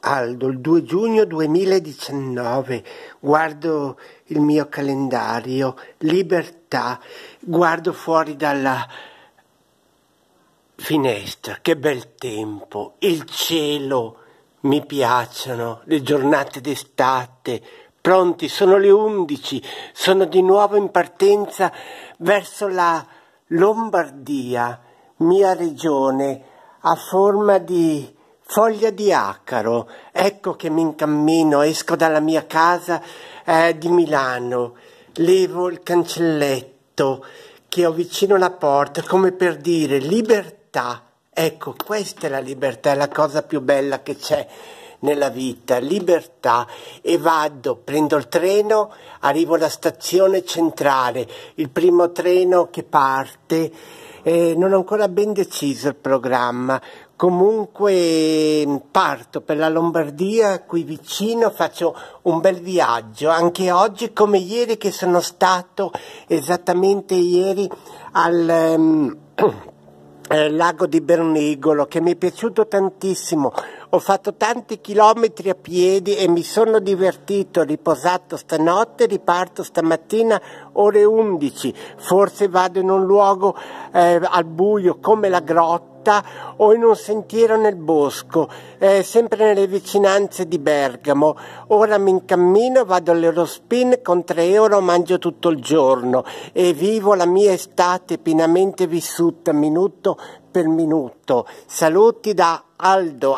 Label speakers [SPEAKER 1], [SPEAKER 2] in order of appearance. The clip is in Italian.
[SPEAKER 1] Aldo, il 2 giugno 2019, guardo il mio calendario, libertà, guardo fuori dalla finestra, che bel tempo, il cielo, mi piacciono, le giornate d'estate, pronti, sono le 11, sono di nuovo in partenza verso la Lombardia, mia regione, a forma di Foglia di acaro, ecco che mi incammino, esco dalla mia casa eh, di Milano, levo il cancelletto che ho vicino alla porta, come per dire libertà. Ecco, questa è la libertà, è la cosa più bella che c'è nella vita, libertà e vado, prendo il treno, arrivo alla stazione centrale, il primo treno che parte eh, non ho ancora ben deciso il programma, comunque mm, parto per la Lombardia qui vicino, faccio un bel viaggio, anche oggi come ieri che sono stato esattamente ieri al... Ehm, eh, lago di Bernigolo che mi è piaciuto tantissimo. Ho fatto tanti chilometri a piedi e mi sono divertito, riposato stanotte, riparto stamattina ore 11. Forse vado in un luogo eh, al buio come la grotta città o in un sentiero nel bosco, eh, sempre nelle vicinanze di Bergamo. Ora mi incammino, vado all'Eurospin, con 3 euro mangio tutto il giorno e vivo la mia estate pienamente vissuta minuto per minuto. Saluti da Aldo.